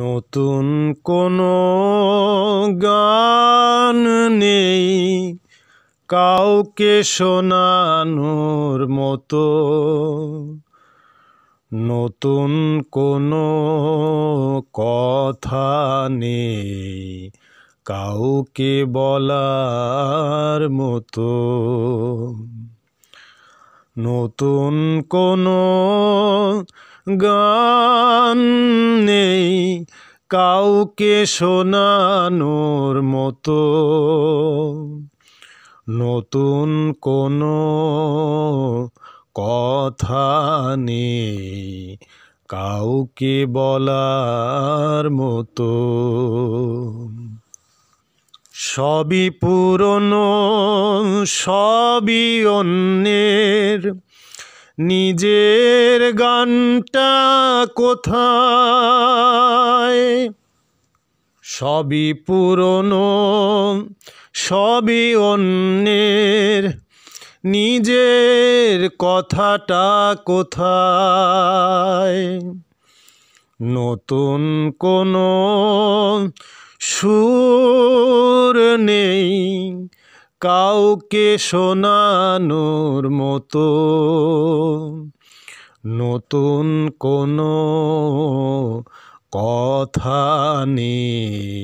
নতুন কোনো গান নেই কাউকে শোনানোর মতো নতুন কোনো কথা নেই কাউকে বলার মতো নতুন কোনো গান নেই কাউকে শোনানোর মতো নতুন কোনো কথা নেই কাউকে বলার মতো সবই পুরনো সবই অন্যের নিজের গানটা কোথায় সবই পুরনো সবই অন্যের নিজের কথাটা কোথায় নতুন কোনো সুর নেই কাউকে শোনানোর মতো নতুন কোনো কথা নেই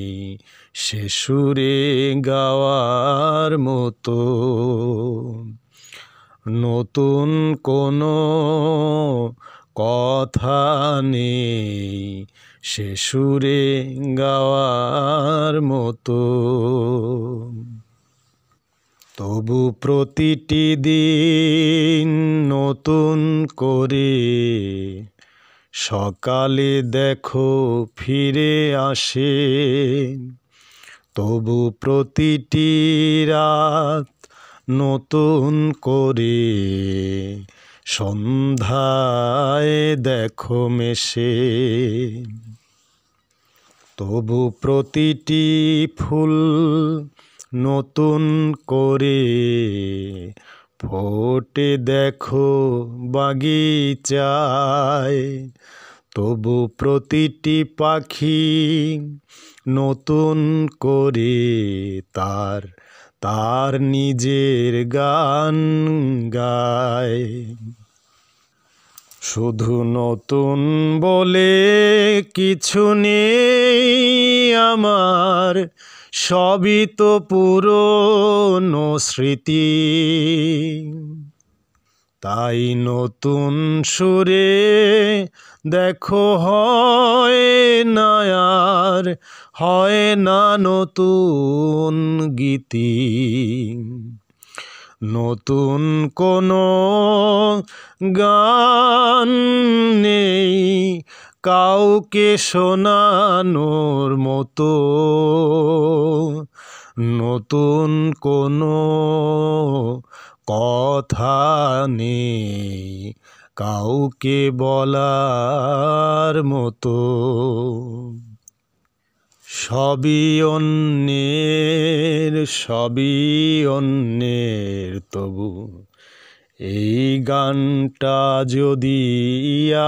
সে সুরে গাওয়ার মতো নতুন কোনো কথা নেই সে সুরে গাওয়ার মতো তবু প্রতিটি দিন নতুন করে সকালে দেখো ফিরে আসে তবু প্রতিটি রাত নতুন করে সন্ধ্যায় দেখো মেশে তবু প্রতিটি ফুল নতুন করে ফোটে দেখো বাগিচায় তবু প্রতিটি পাখি নতুন করে তার তার নিজের গান গায় শুধু নতুন বলে কিছু নেই আমার সবই তো পুরনো স্মৃতি তাই নতুন সুরে দেখো হয় না আর হয় না নতুন গীতি নতুন কোনো গান নেই কাউকে শোনানোর মতো নতুন কোনো কথা নেই কাউকে বলার মতো সবই অন্যের সবই অন্যের তবু এই গানটা যদি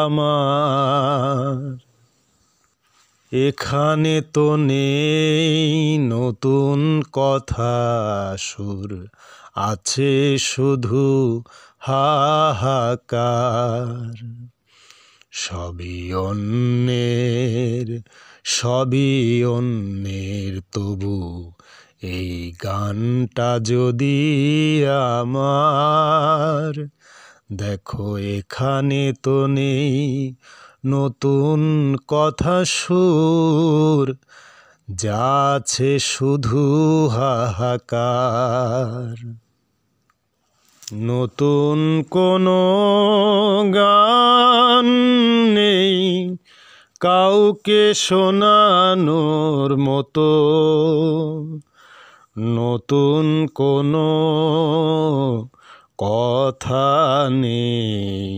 আমার এখানে তো নেই নতুন কথা সুর আছে শুধু হাহাকার সবই অন্যের সবই অন্যের তবু এই গানটা যদি আমার দেখো এখানে তো নেই নতুন কথা সুর যাচ্ছে শুধু হাহাকার নতুন কোনো গান নেই কাউকে শোনানোর মতো নতুন কোনো কথা নেই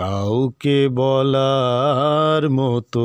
কাউকে বলার মতো